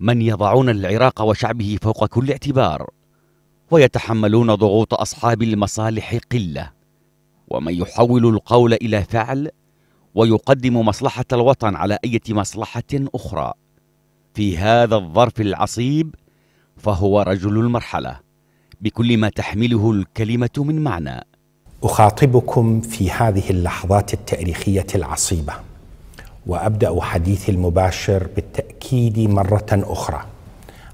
من يضعون العراق وشعبه فوق كل اعتبار ويتحملون ضغوط اصحاب المصالح قله ومن يحول القول الى فعل ويقدم مصلحه الوطن على اي مصلحه اخرى في هذا الظرف العصيب فهو رجل المرحله بكل ما تحمله الكلمه من معنى اخاطبكم في هذه اللحظات التاريخيه العصيبه وابدا حديثي المباشر بالتأكيد تاكيدي مره اخرى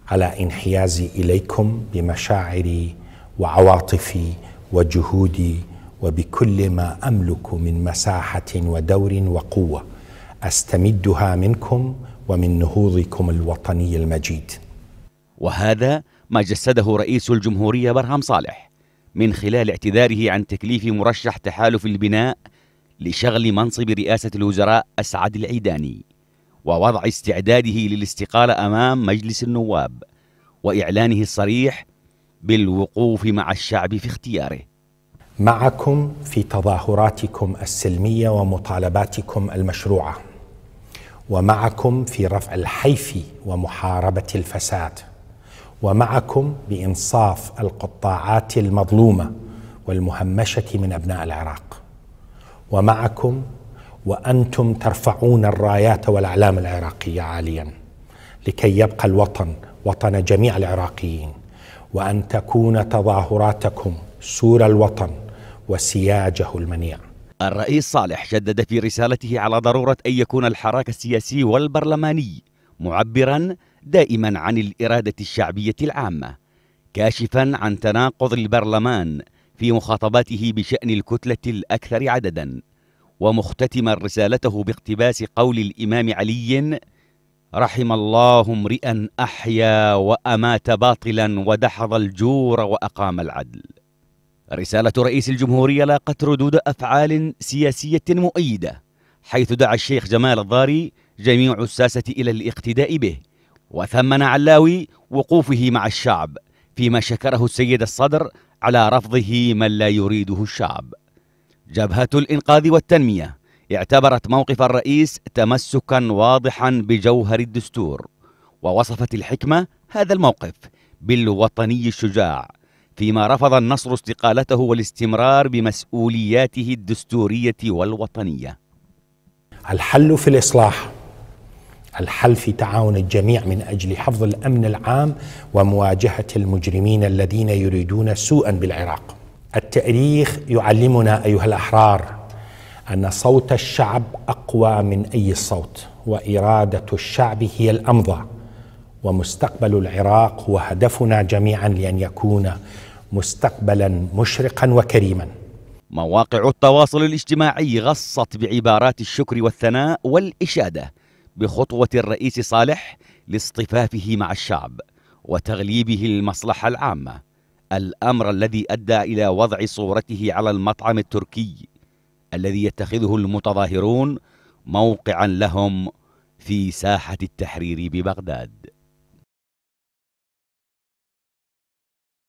على انحيازي اليكم بمشاعري وعواطفي وجهودي وبكل ما املك من مساحه ودور وقوه استمدها منكم ومن نهوضكم الوطني المجيد. وهذا ما جسده رئيس الجمهوريه برهم صالح من خلال اعتذاره عن تكليف مرشح تحالف البناء لشغل منصب رئاسه الوزراء اسعد العيداني. ووضع استعداده للاستقالة أمام مجلس النواب وإعلانه الصريح بالوقوف مع الشعب في اختياره معكم في تظاهراتكم السلمية ومطالباتكم المشروعة ومعكم في رفع الحيف ومحاربة الفساد ومعكم بإنصاف القطاعات المظلومة والمهمشة من أبناء العراق ومعكم وانتم ترفعون الرايات والاعلام العراقيه عاليا لكي يبقى الوطن وطن جميع العراقيين وان تكون تظاهراتكم سور الوطن وسياجه المنيع الرئيس صالح جدد في رسالته على ضروره ان يكون الحراك السياسي والبرلماني معبرا دائما عن الاراده الشعبيه العامه كاشفا عن تناقض البرلمان في مخاطباته بشان الكتله الاكثر عددا ومختتما رسالته باقتباس قول الامام علي رحم الله امرئا احيا وامات باطلا ودحض الجور واقام العدل رساله رئيس الجمهوريه لاقت ردود افعال سياسيه مؤيده حيث دعا الشيخ جمال الضاري جميع الساسه الى الاقتداء به وثمن علاوي وقوفه مع الشعب فيما شكره السيد الصدر على رفضه من لا يريده الشعب جبهة الإنقاذ والتنمية اعتبرت موقف الرئيس تمسكا واضحا بجوهر الدستور ووصفت الحكمة هذا الموقف بالوطني الشجاع فيما رفض النصر استقالته والاستمرار بمسؤولياته الدستورية والوطنية الحل في الإصلاح الحل في تعاون الجميع من أجل حفظ الأمن العام ومواجهة المجرمين الذين يريدون سوءا بالعراق التاريخ يعلمنا ايها الاحرار ان صوت الشعب اقوى من اي صوت واراده الشعب هي الامضى ومستقبل العراق هو هدفنا جميعا لان يكون مستقبلا مشرقا وكريما مواقع التواصل الاجتماعي غصت بعبارات الشكر والثناء والاشاده بخطوه الرئيس صالح لاصطفافه مع الشعب وتغليبه المصلحه العامه الأمر الذي أدى إلى وضع صورته على المطعم التركي الذي يتخذه المتظاهرون موقعا لهم في ساحة التحرير ببغداد